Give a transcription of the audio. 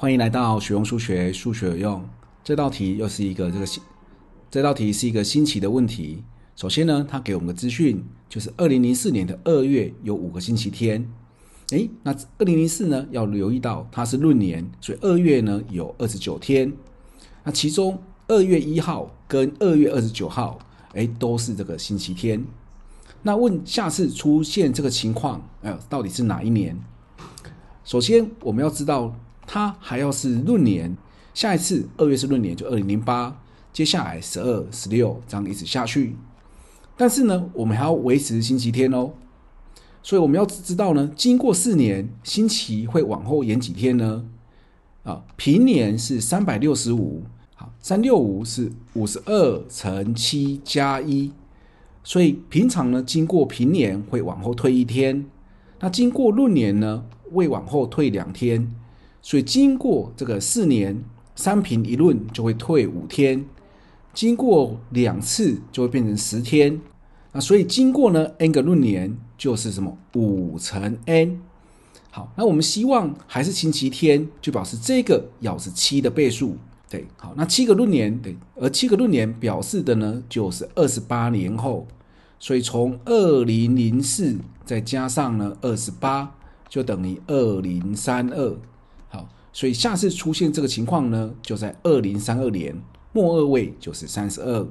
欢迎来到学用数学，数学有用。这道题又是一个这个新，这道题是一个新奇的问题。首先呢，它给我们的资讯就是二零零四年的二月有五个星期天。哎，那二零零四呢，要留意到它是闰年，所以二月呢有二十九天。那其中二月一号跟二月二十九号，哎，都是这个星期天。那问下次出现这个情况，哎，到底是哪一年？首先我们要知道。它还要是闰年，下一次二月是闰年就二零零八，接下来十二、十六，这样一直下去。但是呢，我们还要维持星期天哦，所以我们要知道呢，经过四年，星期会往后延几天呢？啊，平年是三百六十五，好，三六五是五十二乘七加一，所以平常呢，经过平年会往后退一天，那经过闰年呢，会往后退两天。所以经过这个四年三平一论就会退五天，经过两次就会变成十天。那所以经过呢 n 个闰年就是什么五乘 n。好，那我们希望还是星期天，就表示这个要是七的倍数，对，好，那七个闰年对，而七个闰年表示的呢就是二十八年后，所以从二零零四再加上呢二十八就等于二零三二。所以下次出现这个情况呢，就在二零三二年末二位就是三十二。